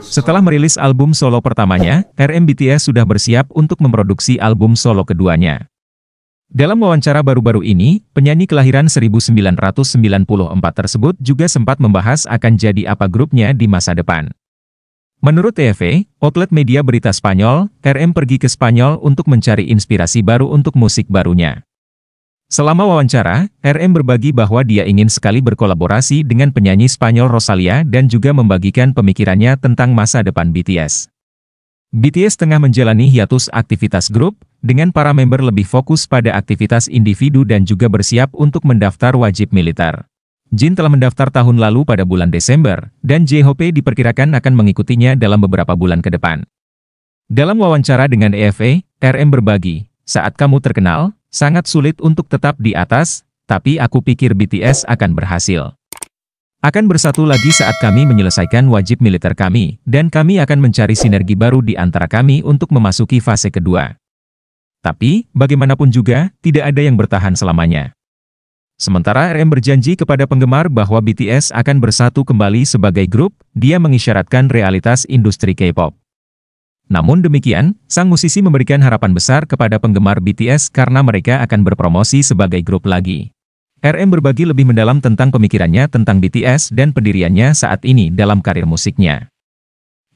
Setelah merilis album solo pertamanya, RM BTS sudah bersiap untuk memproduksi album solo keduanya. Dalam wawancara baru-baru ini, penyanyi kelahiran 1994 tersebut juga sempat membahas akan jadi apa grupnya di masa depan. Menurut TV, e e, outlet media berita Spanyol, RM pergi ke Spanyol untuk mencari inspirasi baru untuk musik barunya. Selama wawancara, RM berbagi bahwa dia ingin sekali berkolaborasi dengan penyanyi Spanyol Rosalia dan juga membagikan pemikirannya tentang masa depan BTS. BTS tengah menjalani hiatus aktivitas grup, dengan para member lebih fokus pada aktivitas individu dan juga bersiap untuk mendaftar wajib militer. Jin telah mendaftar tahun lalu pada bulan Desember, dan JHP diperkirakan akan mengikutinya dalam beberapa bulan ke depan. Dalam wawancara dengan EFE, RM berbagi, saat kamu terkenal, Sangat sulit untuk tetap di atas, tapi aku pikir BTS akan berhasil. Akan bersatu lagi saat kami menyelesaikan wajib militer kami, dan kami akan mencari sinergi baru di antara kami untuk memasuki fase kedua. Tapi, bagaimanapun juga, tidak ada yang bertahan selamanya. Sementara RM berjanji kepada penggemar bahwa BTS akan bersatu kembali sebagai grup, dia mengisyaratkan realitas industri K-pop. Namun demikian, sang musisi memberikan harapan besar kepada penggemar BTS karena mereka akan berpromosi sebagai grup lagi. RM berbagi lebih mendalam tentang pemikirannya tentang BTS dan pendiriannya saat ini dalam karir musiknya.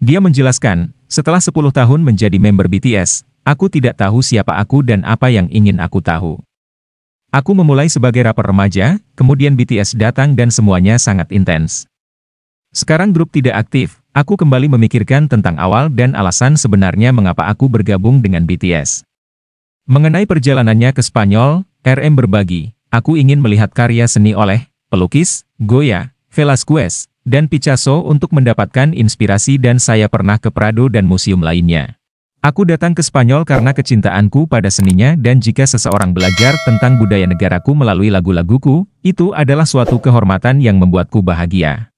Dia menjelaskan, setelah 10 tahun menjadi member BTS, aku tidak tahu siapa aku dan apa yang ingin aku tahu. Aku memulai sebagai rapper remaja, kemudian BTS datang dan semuanya sangat intens. Sekarang grup tidak aktif, Aku kembali memikirkan tentang awal dan alasan sebenarnya mengapa aku bergabung dengan BTS. Mengenai perjalanannya ke Spanyol, RM berbagi, aku ingin melihat karya seni oleh pelukis, Goya, Velasquez, dan Picasso untuk mendapatkan inspirasi dan saya pernah ke Prado dan museum lainnya. Aku datang ke Spanyol karena kecintaanku pada seninya dan jika seseorang belajar tentang budaya negaraku melalui lagu-laguku, itu adalah suatu kehormatan yang membuatku bahagia.